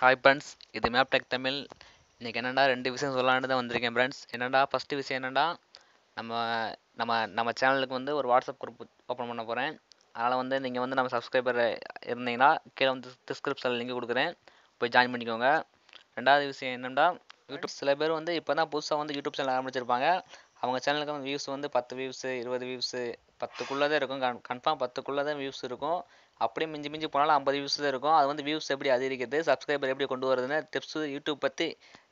hi friends இது map tech Tamil இன்றைக்கி என்னடா ரெண்டு விஷயம் சொல்லலான்னு தான் வந்திருக்கேன் ஃப்ரெண்ட்ஸ் என்னடா ஃபஸ்ட்டு விஷயம் என்னென்னா நம்ம நம்ம நம்ம சேனலுக்கு வந்து ஒரு வாட்ஸ்அப் குரூப் ஓப்பன் பண்ண போகிறேன் அதனால் வந்து நீங்கள் வந்து நம்ம சப்ஸ்கிரைபர் இருந்தீங்கன்னா கீழே வந்து டிஸ்கிரிப்ஷனில் லிங்க் கொடுக்குறேன் போய் ஜாயின் பண்ணிக்கோங்க ரெண்டாவது விஷயம் என்னென்னா யூடியூப் சில பேர் வந்து இப்போ தான் புதுசாக வந்து யூடியூப் சேனல் ஆரம்பிச்சிருப்பாங்க அவங்க சேனலுக்கு வந்து வியூஸ் வந்து பத்து வியூஸு இருபது வியூஸு பத்துக்குள்ளே தான் இருக்கும் கன் கன்ஃபார்ம் பத்துக்குள்ளே தான் வியூஸ் இருக்கும் அப்படியே மிஞ்சி மிஞ்சி போனாலும் ஐம்பது வியூஸ் தான் இருக்கும் அது வந்து வியூஸ் எப்படி அதிகரிக்கிறது சப்ஸ்கிரைபர் எப்படி கொண்டு வருதுன்னு டிப்ஸ் யூடியூப் பற்றி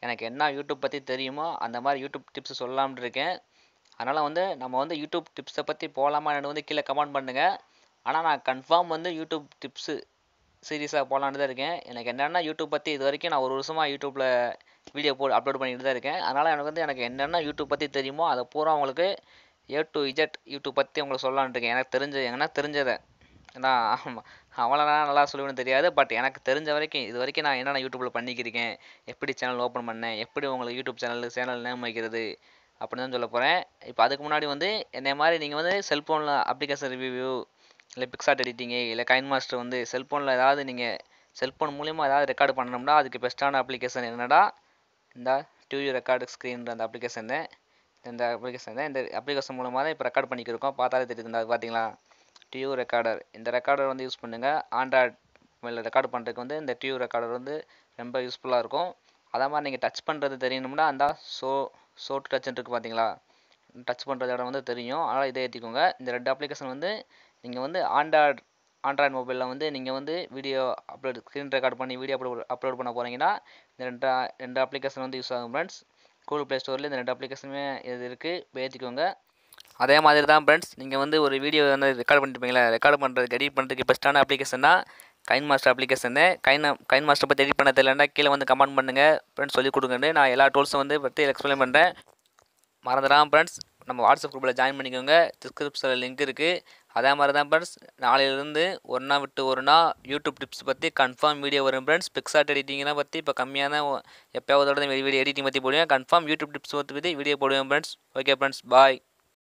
எனக்கு என்ன யூடியூப் பற்றி தெரியுமோ அந்த மாதிரி யூடியூப் டிப்ஸ் சொல்லலாம்னு இருக்கேன் அதனால் வந்து நம்ம வந்து யூடியூப் டிப்ஸை பற்றி போகலாமா எனக்கு வந்து கீழே கமெண்ட் பண்ணுங்கள் ஆனால் நான் கன்ஃபார்ம் வந்து யூடியூப் டிப்ஸு சீரியஸாக போகலான்னு தான் இருக்கேன் எனக்கு என்னென்னா யூடியூப் பற்றி இது வரைக்கும் நான் ஒரு வருஷமாக யூடியூப்பில் வீடியோ போட்டு அப்லோட் பண்ணிட்டு தான் இருக்கேன் அதனால் எனக்கு வந்து எனக்கு என்னென்ன யூடியூப் பற்றி தெரியுமோ அதை பூரா உங்களுக்கு ஏ டு இஜட் யூடியூப் பற்றி உங்களுக்கு சொல்லலான்ட்டு இருக்கேன் எனக்கு தெரிஞ்ச எங்கன்னா தெரிஞ்சதை நான் ஆமாம் அவ்வளோனா நல்லா சொல்லுவேன்னு தெரியாது பட் எனக்கு தெரிஞ்ச வரைக்கும் இது வரைக்கும் நான் என்னென்ன யூடியூப்பில் பண்ணிக்கிருக்கேன் எப்படி சேனல் ஓப்பன் பண்ணேன் எப்படி உங்களுக்கு யூடியூப் சேனல் சேனல் நேம் வைக்கிறது அப்படின்னு தான் சொல்ல போகிறேன் இப்போ அதுக்கு முன்னாடி வந்து என்னை மாதிரி நீங்கள் வந்து செல்ஃபோனில் அப்ளிகேஷன் ரிவ்யூ இல்லை பிக்ஸாட் எடிட்டிங்கு இல்லை கைன் மாஸ்டர் வந்து செல்ஃபோனில் ஏதாவது நீங்கள் செல்ஃபோன் மூலிமா ஏதாவது ரெக்கார்டு பண்ணணும்னா அதுக்கு பெஸ்ட்டான அப்ளிகேஷன் என்னடா இந்த டியூ ரெக்கார்டு ஸ்க்ரீன்ற அந்த அப்ளிகேஷன் இந்த அப்ளிகேஷன் தான் இந்த அப்ளிகேஷன் மூலமாக தான் இப்போ ரெக்கார்ட் பண்ணிக்கிருக்கோம் பார்த்தாலே தெரியுது இந்த பார்த்தீங்களா டியூ ரெக்கார்டர் இந்த ரெக்கார்டர் வந்து யூஸ் பண்ணுங்கள் ஆண்ட்ராய்ட் மொபைலில் ரெக்கார்டு பண்ணுறதுக்கு வந்து இந்த டியூ ரெக்கார்டர் வந்து ரொம்ப யூஸ்ஃபுல்லாக இருக்கும் அதே மாதிரி நீங்கள் டச் பண்ணுறது தெரியணும்னா அந்த ஷோ ஸோ டு இருக்குது பார்த்தீங்களா டச் பண்ணுறது இடம் வந்து தெரியும் அதனால் இதை ஏற்றிக்கோங்க இந்த ரெண்டு அப்ளிகேஷன் வந்து நீங்கள் வந்து ஆண்ட்ராய்ட் ஆண்ட்ராய்ட் மொபைலில் வந்து நீங்கள் வந்து வீடியோ அப்லோட் ஸ்க்ரீன் ரெக்கார்ட் பண்ணி வீடியோ அப்லோட் அப்லோட் பண்ண போகிறீங்கன்னா இந்த ரெண்டு ரெண்டு அப்ளிகேஷன் வந்து யூஸ் ஆகும் ஃப்ரெண்ட்ஸ் கூகுள் ப்ளே ஸ்டோரில் இந்த ரெண்டு அப்ளிகேஷனுமே இது இருக்குது பேசிக்கோங்க அதே மாதிரி தான் ஃப்ரெண்ட்ஸ் நீங்கள் வந்து ஒரு வீடியோ வந்து ரெக்கார்ட் பண்ணிருப்பீங்களா ரெக்கார்ட் பண்ணுறதுக்கு எடிட் பண்ணுறதுக்கு பெஸ்ட்டான அப்ளிகேஷன்னா KineMaster application Kine KineMaster பற்றி எடிட் பண்ண தெரியலன்னா கீழே வந்து கமெண்ட் பண்ணுங்கள் ஃப்ரெண்ட்ஸ் சொல்லிக் கொடுங்கன்னு நான் எல்லா டூல்ஸும் வந்து பற்றி எக்ஸ்பிளைன் பண்ணுறேன் மறந்துடலாம் ஃப்ரெண்ட்ஸ் நம்ம வாட்ஸ்அப் குரூப்பில் ஜாயின் பண்ணிக்கோங்க டிஸ்கிரிப்ஷனில் லிங்க் இருக்குது அதே மாதிரி தான் ஃப்ரெண்ட்ஸ் நாளையிலேருந்து ஒரு நாள் விட்டு ஒரு நாள் யூடியூப் டிப்ஸ் பற்றி கன்ஃபார்ம் வீடியோ வரும் ஃப்ரெண்ட்ஸ் பிக்ஸாட் எடிட்டிங்லாம் பற்றி இப்போ கம்மியாக தான் எப்போயாவது வீடியோ எடிட்டிங் பற்றி போடுவேன் கன்ஃபார்ம் யூடியூப் டிப்ஸ் பற்றி வீடியோ போடுவேன் ஃப்ரெண்ட்ஸ் ஓகே ஃப்ரெண்ட்ஸ் பாய்